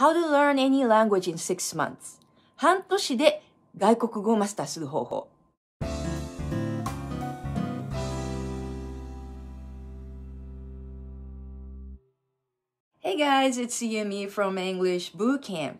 How to learn any language in six months 半年で外国語をマスターする方法 guys, it's Yumi from English Bootcamp.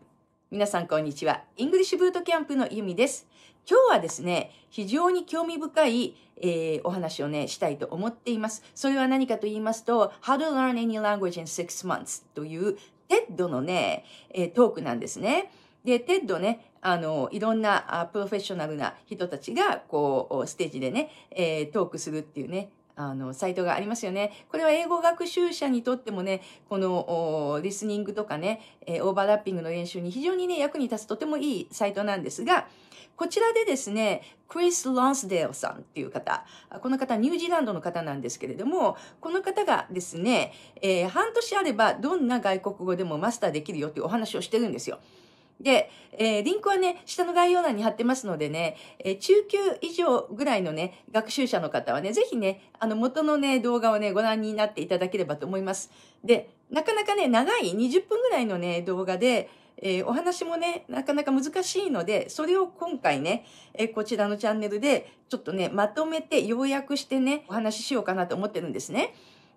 皆さんこんにちは。English Bootcamp の Yumi です。今日はですね、非常に興味深い、えー、お話をね、したいと思っています。それは何かと言いますと、How to learn any language in six months というテッドのね、えー、トークなんですね。で、テッドね、あの、いろんなプロフェッショナルな人たちが、こう、ステージでね、えー、トークするっていうね、あの、サイトがありますよね。これは英語学習者にとってもね、この、リスニングとかね、えー、オーバーラッピングの練習に非常にね、役に立つとてもいいサイトなんですが、こちらでですね、クリス・ロンスデールさんっていう方、この方、ニュージーランドの方なんですけれども、この方がですね、えー、半年あればどんな外国語でもマスターできるよっていうお話をしてるんですよ。で、えー、リンクはね、下の概要欄に貼ってますのでね、えー、中級以上ぐらいのね、学習者の方はね、ぜひね、あの、元のね、動画をね、ご覧になっていただければと思います。で、なかなかね、長い20分ぐらいのね、動画で、えー、お話もね、なかなか難しいので、それを今回ね、えー、こちらのチャンネルで、ちょっとね、まとめて、要約してね、お話ししようかなと思ってるんですね。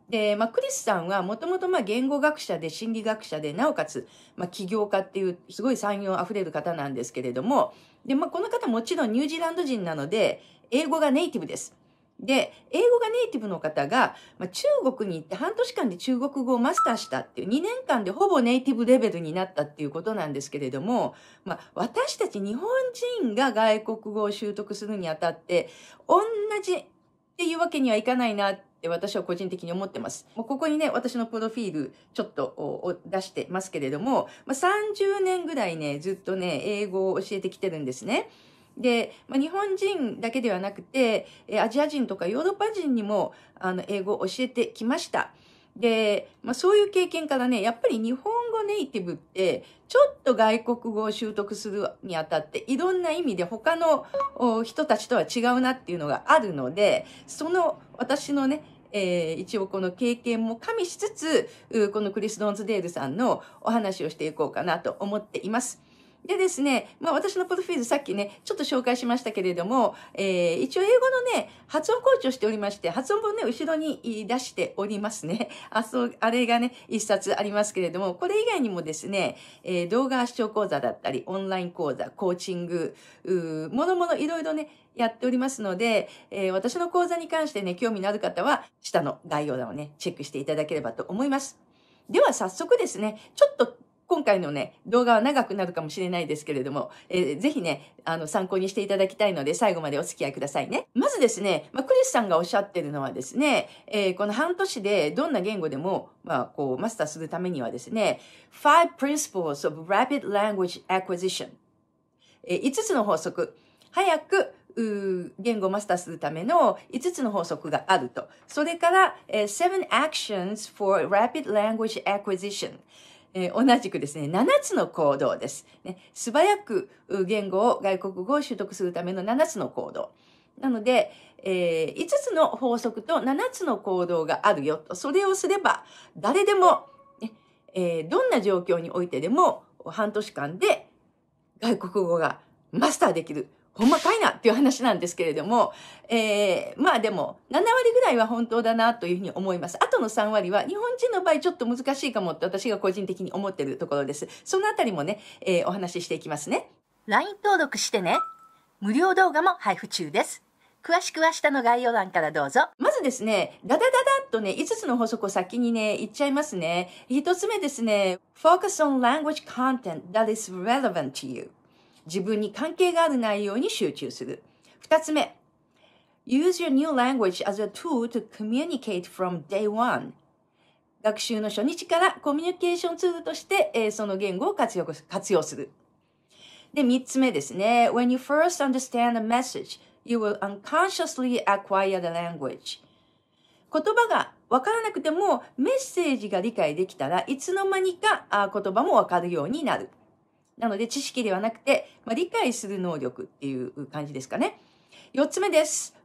で、まあ、クリスさんはもともとまあ言語学者で心理学者で、なおかつ、まあ、起業家っていうすごい産業あふれる方なんですけれども、で、まあ、この方もちろんニュージーランド人なので、英語がネイティブです。で、英語がネイティブの方が、まあ、中国に行って半年間で中国語をマスターしたっていう、2年間でほぼネイティブレベルになったっていうことなんですけれども、まあ、私たち日本人が外国語を習得するにあたって、同じっていうわけにはいかないなって私は個人的に思ってます。もうここにね、私のプロフィールちょっと出してますけれども、まあ、30年ぐらいね、ずっとね、英語を教えてきてるんですね。で、まあ、日本人だけではなくて、えアジア人とかヨーロッパ人にも、あの、英語を教えてきました。で、まあ、そういう経験からね、やっぱり日本語ネイティブって、ちょっと外国語を習得するにあたって、いろんな意味で他の人たちとは違うなっていうのがあるので、その私のね、えー、一応この経験も加味しつつ、このクリス・ドンズデールさんのお話をしていこうかなと思っています。でですね、まあ私のプロフィールさっきね、ちょっと紹介しましたけれども、えー、一応英語のね、発音コーチをしておりまして、発音本ね、後ろに出しておりますね。あ、そう、あれがね、一冊ありますけれども、これ以外にもですね、えー、動画視聴講座だったり、オンライン講座、コーチング、ものものいろいろね、やっておりますので、えー、私の講座に関してね、興味のある方は、下の概要欄をね、チェックしていただければと思います。では早速ですね、ちょっと今回のね、動画は長くなるかもしれないですけれども、えー、ぜひね、あの、参考にしていただきたいので、最後までお付き合いくださいね。まずですね、まあ、クリスさんがおっしゃってるのはですね、えー、この半年でどんな言語でも、まあ、こう、マスターするためにはですね、Five Principles of Rapid Language Acquisition。えー、5つの法則。早く、言語をマスターするための5つの法則があると。それから、えー、7 actions for rapid language acquisition。えー、同じくですね、7つの行動です。ね、素早く言語を、外国語を習得するための7つの行動。なので、えー、5つの法則と7つの行動があるよと、それをすれば、誰でも、ね、えー、どんな状況においてでも、半年間で外国語がマスターできる。ほんまかいなっていう話なんですけれども、えー、まあでも、7割ぐらいは本当だなというふうに思います。あとの3割は、日本人の場合ちょっと難しいかもって私が個人的に思ってるところです。そのあたりもね、えー、お話ししていきますね。LINE 登録してね。無料動画も配布中です。詳しくは下の概要欄からどうぞ。まずですね、ダダダダっとね、5つの法則を先にね、言っちゃいますね。1つ目ですね、focus on language content that is relevant to you。自分に関係がある内容に集中する。二つ目、use your new language as a tool to communicate from day one. 学習の初日からコミュニケーションツールとして、えー、その言語を活用活用する。で、三つ目ですね。When you first understand a message, you will unconsciously acquire the language. 言葉がわからなくてもメッセージが理解できたらいつの間にか言葉もわかるようになる。なので知識ではなくて、まあ、理解する能力っていう感じですかね。4つ目です。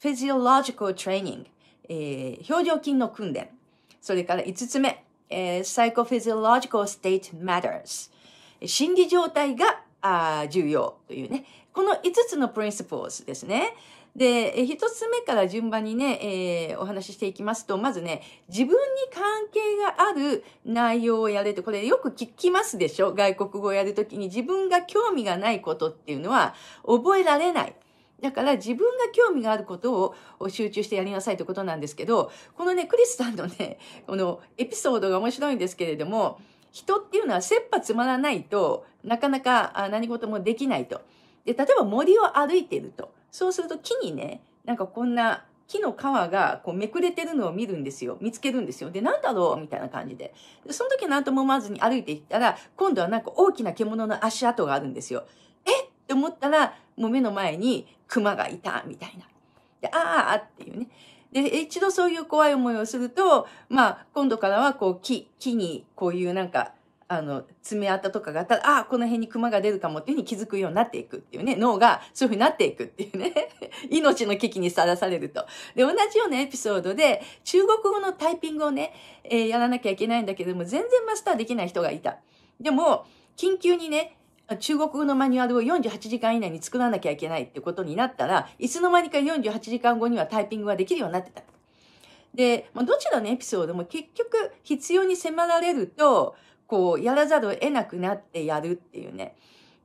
physiological training、えー、表情筋の訓練。それから5つ目、えー、psychophysiological state matters。心理状態があ重要というね。この5つの principles ですね。で、一つ目から順番にね、えー、お話ししていきますと、まずね、自分に関係がある内容をやれと、これよく聞きますでしょ外国語をやるときに自分が興味がないことっていうのは覚えられない。だから自分が興味があることを集中してやりなさいということなんですけど、このね、クリスさんのね、このエピソードが面白いんですけれども、人っていうのは切羽詰まらないとなかなか何事もできないと。で、例えば森を歩いていると。そうすると木にね、なんかこんな木の皮がこうめくれてるのを見るんですよ。見つけるんですよ。で、なんだろうみたいな感じで。でその時何とも思わずに歩いていったら、今度はなんか大きな獣の足跡があるんですよ。えって思ったら、もう目の前に熊がいた、みたいな。で、ああっていうね。で、一度そういう怖い思いをすると、まあ、今度からはこう木、木にこういうなんか、あの、爪痕とかがあったら、あこの辺にクマが出るかもっていうふうに気づくようになっていくっていうね、脳がそういうふうになっていくっていうね、命の危機にさらされると。で、同じようなエピソードで、中国語のタイピングをね、えー、やらなきゃいけないんだけども、全然マスターできない人がいた。でも、緊急にね、中国語のマニュアルを48時間以内に作らなきゃいけないってことになったら、いつの間にか48時間後にはタイピングができるようになってた。で、まあ、どちらのエピソードも結局必要に迫られると、こう、やらざるを得なくなってやるっていうね。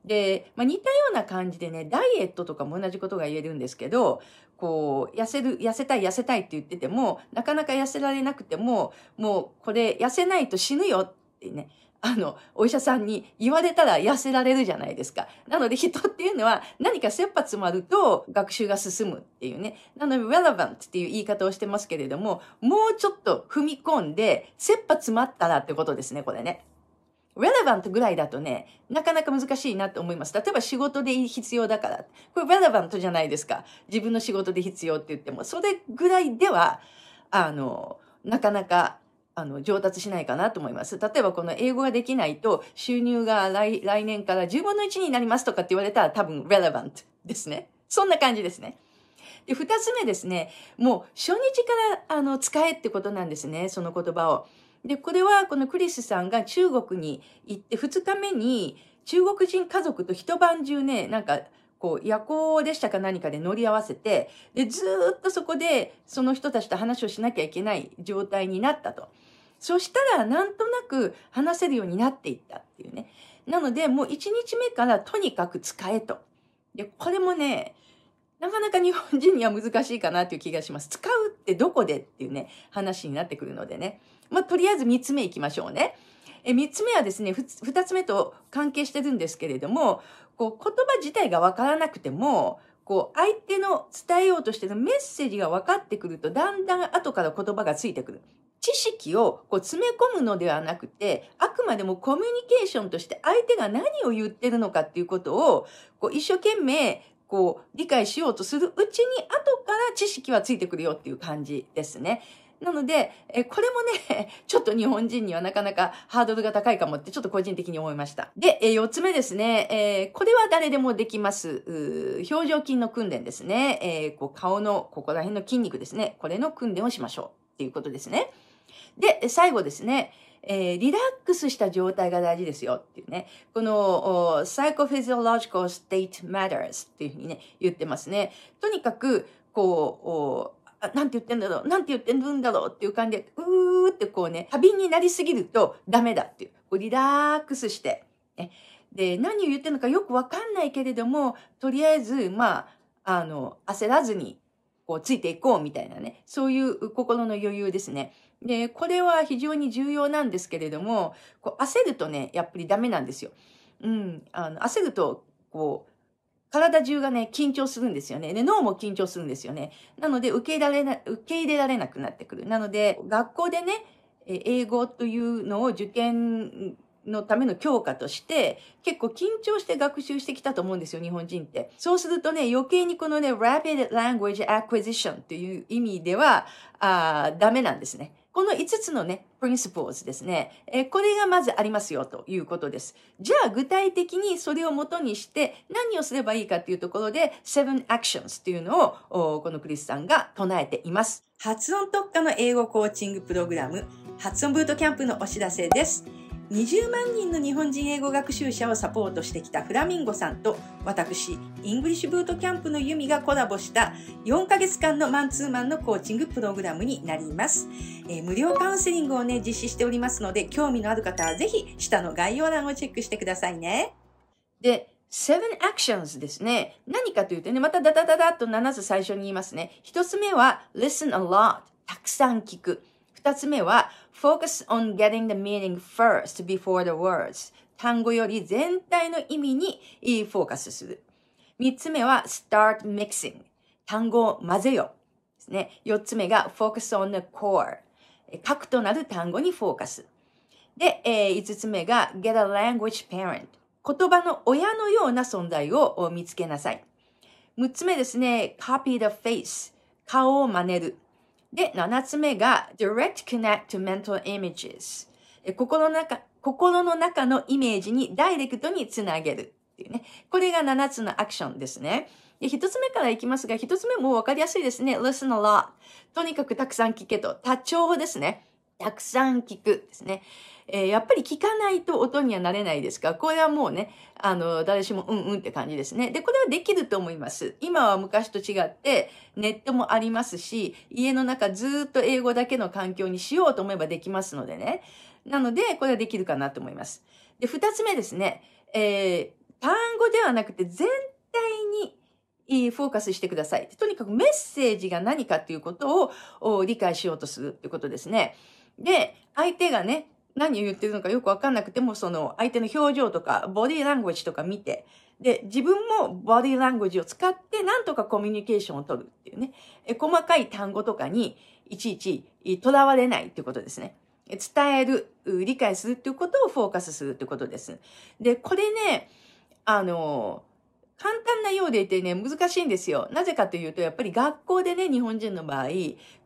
で、まあ、似たような感じでね、ダイエットとかも同じことが言えるんですけど、こう、痩せる、痩せたい、痩せたいって言ってても、なかなか痩せられなくても、もうこれ痩せないと死ぬよってね、あの、お医者さんに言われたら痩せられるじゃないですか。なので人っていうのは何か切羽詰まると学習が進むっていうね。なので relevant っていう言い方をしてますけれども、もうちょっと踏み込んで切羽詰まったらってことですね、これね。relevant ぐらいだとね、なかなか難しいなと思います。例えば仕事で必要だから。これ relevant じゃないですか。自分の仕事で必要って言っても、それぐらいでは、あの、なかなか、あの、上達しないかなと思います。例えばこの英語ができないと収入が来年から10分の1になりますとかって言われたら多分 relevant ですね。そんな感じですね。で、二つ目ですね。もう初日からあの使えってことなんですね。その言葉を。で、これはこのクリスさんが中国に行って2日目に中国人家族と一晩中ね、なんか、こう、夜行列車か何かで乗り合わせて、で、ずっとそこでその人たちと話をしなきゃいけない状態になったと。そしたら、なんとなく話せるようになっていったっていうね。なので、もう1日目からとにかく使えと。で、これもね、なかなか日本人には難しいかなという気がします。使うってどこでっていうね、話になってくるのでね。まあ、とりあえず3つ目いきましょうね。え3つ目はですね2つ目と関係してるんですけれどもこう言葉自体がわからなくてもこう相手の伝えようとしてるメッセージが分かってくるとだんだん後から言葉がついてくる。知識をこう詰め込むのではなくてあくまでもコミュニケーションとして相手が何を言ってるのかっていうことをこう一生懸命こう、理解しようとするうちに、後から知識はついてくるよっていう感じですね。なので、えこれもね、ちょっと日本人にはなかなかハードルが高いかもってちょっと個人的に思いました。で、え4つ目ですね、えこれは誰でもできます。表情筋の訓練ですね、えこう顔のここら辺の筋肉ですね。これの訓練をしましょうっていうことですね。で、最後ですね、えー、リラックスした状態が大事ですよっていうね。この、psychophysiological state matters っていうふうにね、言ってますね。とにかく、こう、なんて言ってんだろう、なんて言ってるんだろうっていう感じで、うーってこうね、過敏になりすぎるとダメだっていう。こうリラックスして、ね。で、何を言ってるのかよくわかんないけれども、とりあえず、まあ、あの、焦らずに、こう、ついていこうみたいなね。そういう心の余裕ですね。で、これは非常に重要なんですけれども、こう焦るとね、やっぱりダメなんですよ。うん。あの、焦ると、こう、体中がね、緊張するんですよね。で、脳も緊張するんですよね。なので、受け入れられな、受け入れられなくなってくる。なので、学校でね、英語というのを受験のための教科として、結構緊張して学習してきたと思うんですよ、日本人って。そうするとね、余計にこのね、rapid language acquisition という意味では、あダメなんですね。この5つのね、principles ですね。えこれがまずありますよということです。じゃあ具体的にそれを元にして何をすればいいかっていうところで、7 actions っていうのをこのクリスさんが唱えています。発音特化の英語コーチングプログラム、発音ブートキャンプのお知らせです。20万人の日本人英語学習者をサポートしてきたフラミンゴさんと私、イングリッシュブートキャンプのユミがコラボした4ヶ月間のマンツーマンのコーチングプログラムになります。えー、無料カウンセリングをね、実施しておりますので、興味のある方はぜひ下の概要欄をチェックしてくださいね。で、7 actions ですね。何かというとね、またダダダダっと7つ最初に言いますね。1つ目は listen a lot。たくさん聞く。2つ目は Focus on getting the meaning first before the words. 単語より全体の意味にフォーカスする。三つ目は start mixing。単語を混ぜよ。ですね。四つ目が focus on the core。核となる単語にフォーカス。で、えー、五つ目が get a language parent。言葉の親のような存在を見つけなさい。六つ目ですね、copy the face。顔を真似る。で、7つ目が direct connect to mental images。心の中、心の中のイメージにダイレクトにつなげるっていうね。これが7つのアクションですね。で、1つ目からいきますが、1つ目もわかりやすいですね。listen a lot。とにかくたくさん聞けと。多聴ですね。たくさん聞くですね。えー、やっぱり聞かないと音にはなれないですから、これはもうね、あの、誰しもうんうんって感じですね。で、これはできると思います。今は昔と違って、ネットもありますし、家の中ずっと英語だけの環境にしようと思えばできますのでね。なので、これはできるかなと思います。で、二つ目ですね。えー、単語ではなくて全体に、フォーカスしてください。とにかくメッセージが何かということを理解しようとするということですね。で、相手がね、何を言ってるのかよくわかんなくても、その相手の表情とか、ボディーラングエージとか見て、で、自分もボディーラングエージを使って、なんとかコミュニケーションを取るっていうね。え細かい単語とかに、いちいち、とらわれないっていうことですね。伝える、理解するっていうことをフォーカスするってことです。で、これね、あの簡単なようでいてね、難しいんですよ。なぜかというと、やっぱり学校でね、日本人の場合、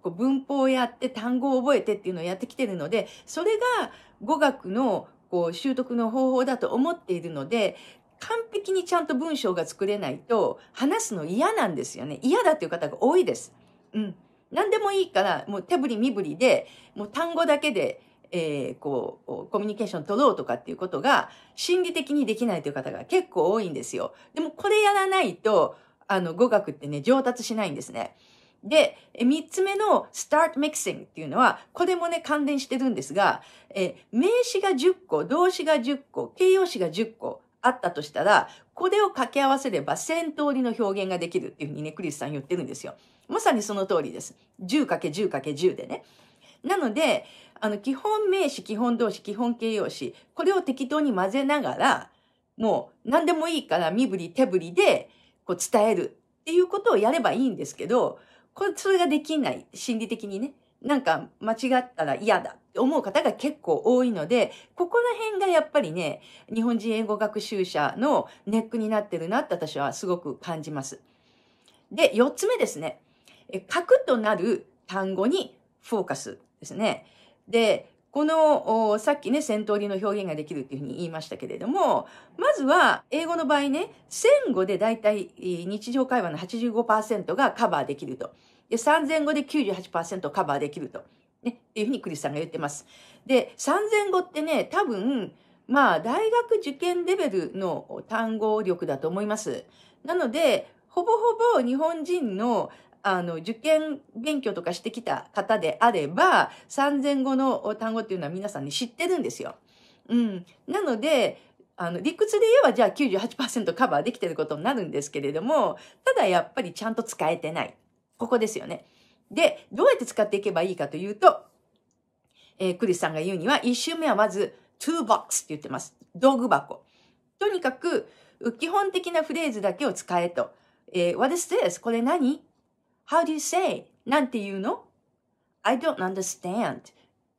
こう文法をやって単語を覚えてっていうのをやってきてるので、それが語学のこう習得の方法だと思っているので、完璧にちゃんと文章が作れないと、話すの嫌なんですよね。嫌だっていう方が多いです。うん。何でもいいから、もう手振り身振りで、もう単語だけで、えー、こう、コミュニケーション取ろうとかっていうことが、心理的にできないという方が結構多いんですよ。でもこれやらないと、あの、語学ってね、上達しないんですね。で、三つ目の start mixing っていうのは、これもね、関連してるんですが、え名詞が10個、動詞が10個、形容詞が10個あったとしたら、これを掛け合わせれば1000通りの表現ができるっていうふうにね、クリスさん言ってるんですよ。まさにその通りです。10×10×10 でね。なので、あの、基本名詞、基本動詞、基本形容詞、これを適当に混ぜながら、もう何でもいいから身振り手振りでこう伝えるっていうことをやればいいんですけど、これ、それができない。心理的にね。なんか間違ったら嫌だって思う方が結構多いので、ここら辺がやっぱりね、日本人英語学習者のネックになってるなって私はすごく感じます。で、4つ目ですね。え核となる単語にフォーカスですね。で、この、さっきね、先頭トの表現ができるっていうふうに言いましたけれども、まずは、英語の場合ね、1000語でだいたい日常会話の85%がカバーできると。で、3000語で98%カバーできると。ね、っていうふうにクリスさんが言ってます。で、3000語ってね、多分、まあ、大学受験レベルの単語力だと思います。なので、ほぼほぼ日本人のあの、受験勉強とかしてきた方であれば、3000語の単語っていうのは皆さんに知ってるんですよ。うん。なので、あの、理屈で言えばじゃあ98%カバーできてることになるんですけれども、ただやっぱりちゃんと使えてない。ここですよね。で、どうやって使っていけばいいかというと、えー、クリスさんが言うには、1周目はまず、トゥーボックスって言ってます。道具箱。とにかく、基本的なフレーズだけを使えと。えー、what is this? これ何 How do you say? なんて言うの ?I don't understand.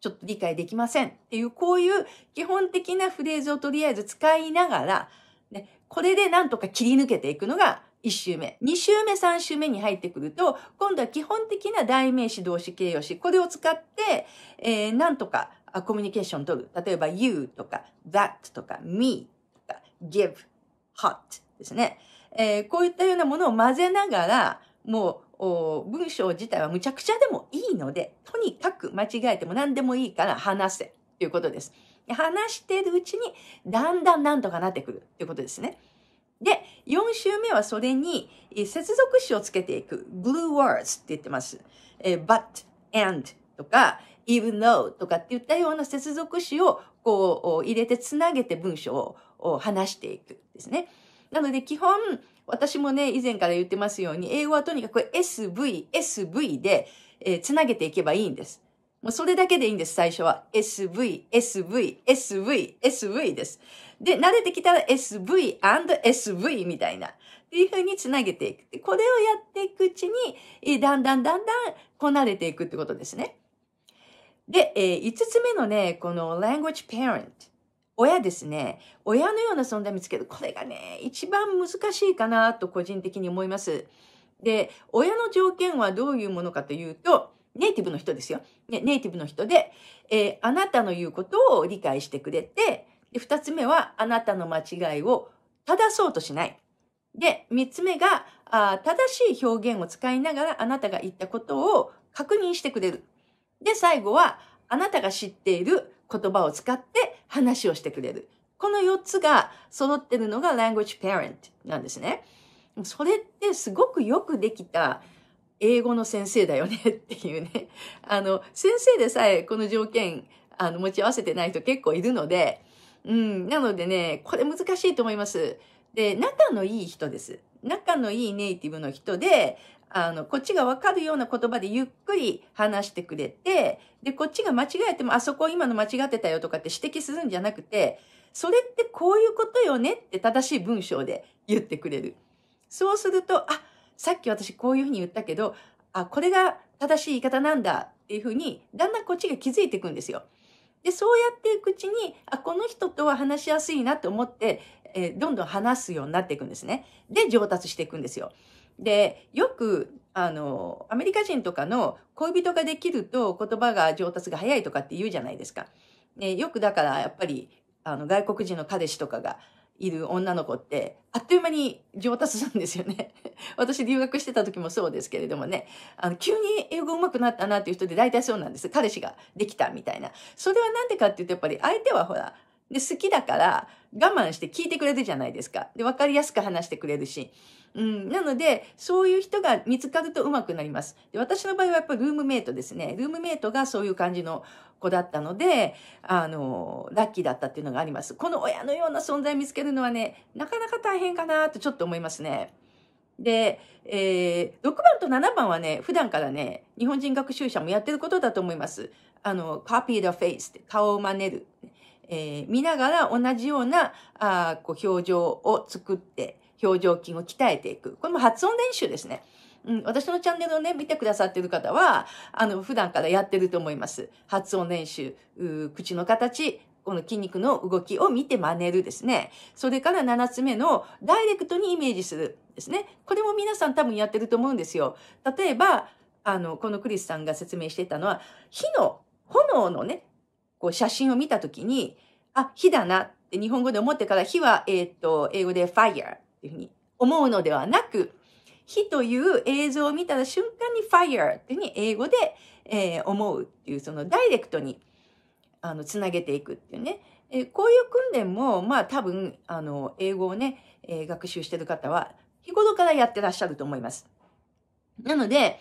ちょっと理解できませんっていう、こういう基本的なフレーズをとりあえず使いながら、ね、これでなんとか切り抜けていくのが1週目。2週目、3週目に入ってくると、今度は基本的な代名詞、動詞、形容詞、これを使って、えー、なんとかコミュニケーション取る。例えば、you とか、that とか、me とか、give, hot ですね。えー、こういったようなものを混ぜながら、もう文章自体はむちゃくちゃでもいいので、とにかく間違えても何でもいいから話せということです。話しているうちにだんだんなんとかなってくるということですね。で、4週目はそれに接続詞をつけていく。blue words って言ってます。え but, and とか、even though とかって言ったような接続詞をこう入れてつなげて文章を話していくですね。なので基本、私もね、以前から言ってますように、英語はとにかく SV、SV で、えー、つなげていけばいいんです。もうそれだけでいいんです、最初は。SV、SV、SV、SV です。で、慣れてきたら SV and SV みたいな。っていうふうにつなげていく。これをやっていくうちに、だんだんだんだんこなれていくってことですね。で、えー、5つ目のね、この language parent。親ですね。親のような存在を見つける。これがね、一番難しいかなと個人的に思います。で、親の条件はどういうものかというと、ネイティブの人ですよ。ね、ネイティブの人で、えー、あなたの言うことを理解してくれて、二つ目は、あなたの間違いを正そうとしない。で、三つ目があ、正しい表現を使いながら、あなたが言ったことを確認してくれる。で、最後は、あなたが知っている言葉を使って話をしてくれる。この4つが揃ってるのが language parent なんですね。それってすごくよくできた英語の先生だよねっていうね。あの、先生でさえこの条件、あの、持ち合わせてない人結構いるので、うん、なのでね、これ難しいと思います。で、仲のいい人です。仲のいいネイティブの人で、あの、こっちがわかるような言葉でゆっくり話してくれて、で、こっちが間違えても、あそこ今の間違ってたよとかって指摘するんじゃなくて、それってこういうことよねって正しい文章で言ってくれる。そうすると、あ、さっき私こういうふうに言ったけど、あ、これが正しい言い方なんだっていうふうに、だんだんこっちが気づいていくんですよ。で、そうやっていくうちに、あ、この人とは話しやすいなと思って、えー、どんどん話すようになっていくんですね。で、上達していくんですよ。で、よく、あの、アメリカ人とかの恋人ができると言葉が上達が早いとかって言うじゃないですか。ね、よくだからやっぱり、あの、外国人の彼氏とかがいる女の子って、あっという間に上達するんですよね。私留学してた時もそうですけれどもね、あの、急に英語上手くなったなっていう人で大体そうなんです。彼氏ができたみたいな。それはなんでかって言うと、やっぱり相手はほら、で、好きだから我慢して聞いてくれるじゃないですか。で、わかりやすく話してくれるし。うん、なので、そういう人が見つかると上手くなります。で私の場合はやっぱりルームメイトですね。ルームメイトがそういう感じの子だったので、あの、ラッキーだったっていうのがあります。この親のような存在見つけるのはね、なかなか大変かなとちょっと思いますね。で、えー、6番と7番はね、普段からね、日本人学習者もやってることだと思います。あの、copy the face って顔を真似る。えー、見ながら同じようなあこう表情を作って、表情筋を鍛えていく。これも発音練習ですね。うん、私のチャンネルをね、見てくださってる方は、あの、普段からやってると思います。発音練習、口の形、この筋肉の動きを見て真似るですね。それから7つ目のダイレクトにイメージするですね。これも皆さん多分やってると思うんですよ。例えば、あの、このクリスさんが説明してたのは、火の、炎のね、こう写真を見た時に、あ、火だなって日本語で思ってから火は、えっ、ー、と、英語で fire っていうふうに思うのではなく、火という映像を見た瞬間に fire っていうふうに英語で、えー、思うっていう、そのダイレクトに、あの、つなげていくっていうね。えー、こういう訓練も、まあ多分、あの、英語をね、えー、学習してる方は日頃からやってらっしゃると思います。なので、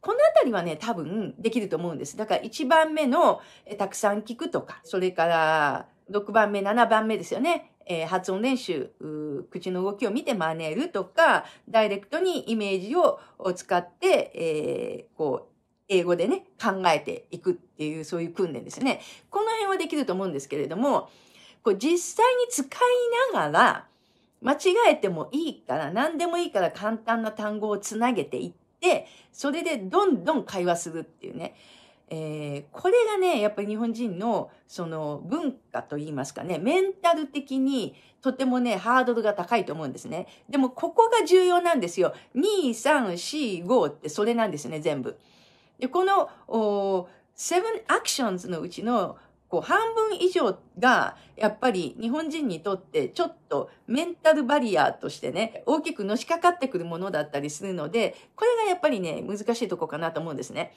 このあたりはね、多分できると思うんです。だから1番目のたくさん聞くとか、それから6番目、7番目ですよね。えー、発音練習、口の動きを見て真似るとか、ダイレクトにイメージを使って、えー、こう、英語でね、考えていくっていう、そういう訓練ですね。この辺はできると思うんですけれども、こう実際に使いながら、間違えてもいいから、何でもいいから簡単な単語をつなげていって、、それでどんどん会話するっていうね。えー、これがね、やっぱり日本人の、その、文化といいますかね、メンタル的に、とてもね、ハードルが高いと思うんですね。でも、ここが重要なんですよ。2、3、4、5ってそれなんですね、全部。で、この、7 actions のうちのこう半分以上がやっぱり日本人にとってちょっとメンタルバリアとしてね大きくのしかかってくるものだったりするのでこれがやっぱりね難しいとこかなと思うんですね。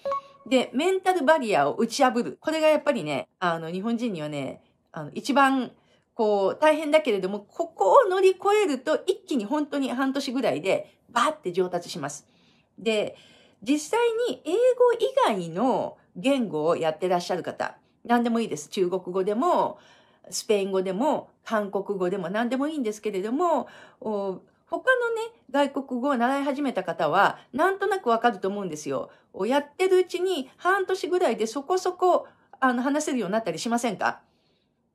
でメンタルバリアを打ち破るこれがやっぱりねあの日本人にはねあの一番こう大変だけれどもここを乗り越えると一気に本当に半年ぐらいでバーって上達します。で実際に英語以外の言語をやってらっしゃる方何でもいいです。中国語でも、スペイン語でも、韓国語でも何でもいいんですけれども、他のね、外国語を習い始めた方は、なんとなくわかると思うんですよ。やってるうちに、半年ぐらいでそこそこ、あの、話せるようになったりしませんか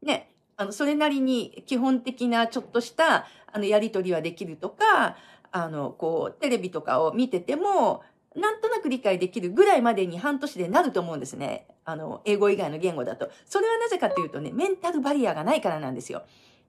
ね。あの、それなりに基本的なちょっとした、あの、やりとりはできるとか、あの、こう、テレビとかを見てても、なんとなく理解できるぐらいまでに半年でなると思うんですね。あの、英語以外の言語だと。それはなぜかというとね、メンタルバリアがないからなんですよ。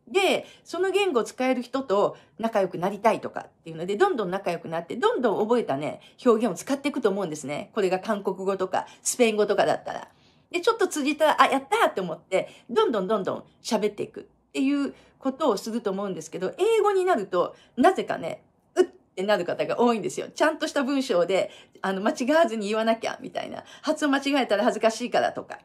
で、その言語を使える人と仲良くなりたいとかっていうので、どんどん仲良くなって、どんどん覚えたね、表現を使っていくと思うんですね。これが韓国語とか、スペイン語とかだったら。で、ちょっと通じたら、あ、やったって思って、どんどんどんどん喋っていくっていうことをすると思うんですけど、英語になると、なぜかね、ってなる方が多いんですよ。ちゃんとした文章で、あの、間違わずに言わなきゃ、みたいな。発音間違えたら恥ずかしいからとか。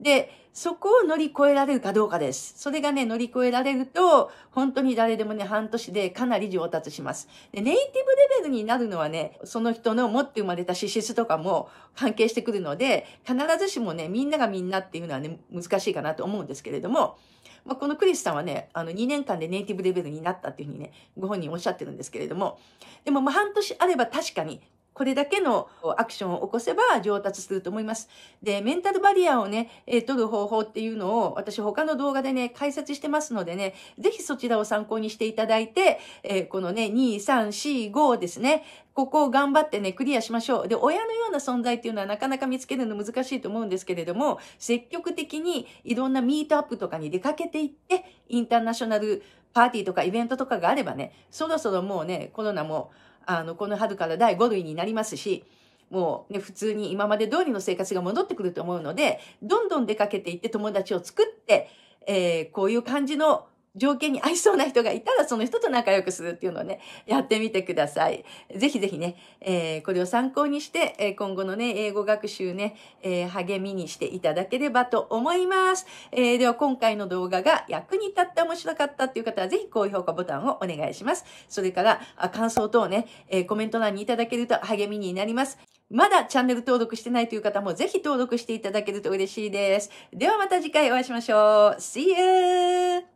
で、そこを乗り越えられるかどうかです。それがね、乗り越えられると、本当に誰でもね、半年でかなり上達します。でネイティブレベルになるのはね、その人の持って生まれた資質とかも関係してくるので、必ずしもね、みんながみんなっていうのはね、難しいかなと思うんですけれども、まあ、このクリスさんはね、あの、2年間でネイティブレベルになったっていうふうにね、ご本人おっしゃってるんですけれども、でも、まあ、半年あれば確かにこれだけのアクションを起こせば上達すると思います。で、メンタルバリアをね、えー、取る方法っていうのを私他の動画でね、解説してますのでね、ぜひそちらを参考にしていただいて、えー、このね、2、3、4、5ですね、ここを頑張ってね、クリアしましょう。で、親のような存在っていうのはなかなか見つけるの難しいと思うんですけれども、積極的にいろんなミートアップとかに出かけていって、インターナショナルパーティーとかイベントとかがあればね、そろそろもうね、コロナもあの、この春から第5類になりますし、もうね、普通に今まで通りの生活が戻ってくると思うので、どんどん出かけていって友達を作って、えー、こういう感じの条件に合いそうな人がいたら、その人と仲良くするっていうのをね、やってみてください。ぜひぜひね、えー、これを参考にして、えー、今後のね、英語学習ね、えー、励みにしていただければと思います。えでは、今回の動画が役に立って面白かったっていう方は、ぜひ高評価ボタンをお願いします。それから、感想等ね、えコメント欄にいただけると励みになります。まだチャンネル登録してないという方もぜひ登録していただけると嬉しいです。ではまた次回お会いしましょう。See you!